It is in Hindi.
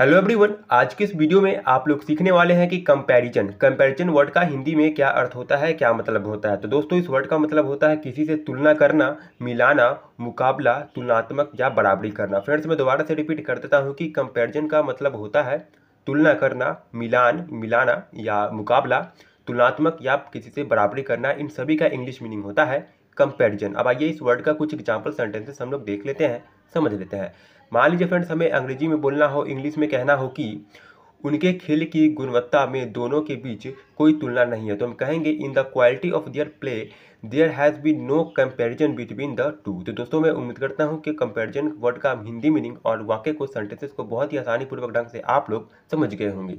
हेलो एवरीवन आज के इस वीडियो में आप लोग सीखने वाले हैं कि कंपैरिजन कंपैरिजन वर्ड का हिंदी में क्या अर्थ होता है क्या मतलब होता है तो दोस्तों इस वर्ड का मतलब होता है किसी से तुलना करना मिलाना मुकाबला तुलनात्मक या बराबरी करना फ्रेंड्स मैं दोबारा से रिपीट कर देता हूँ कि कंपैरिजन का मतलब होता है तुलना करना मिलान मिलाना या मुकाबला तुलनात्मक या किसी से बराबरी करना इन सभी का इंग्लिश मीनिंग होता है कंपेरिजन अब आइए इस वर्ड का कुछ एग्जाम्पल सेंटेंसेस हम लोग देख लेते हैं समझ लेते हैं मान लीजिए फ्रेंड्स हमें अंग्रेजी में बोलना हो इंग्लिश में कहना हो कि उनके खेल की गुणवत्ता में दोनों के बीच कोई तुलना नहीं है तो हम कहेंगे in the quality of their play there has be no comparison between the two तो दोस्तों मैं उम्मीद करता हूँ कि कंपैरिजन वर्ड का हिंदी मीनिंग और वाक्य को सेंटेंसेस को बहुत ही आसानीपूर्वक ढंग से आप लोग समझ गए होंगे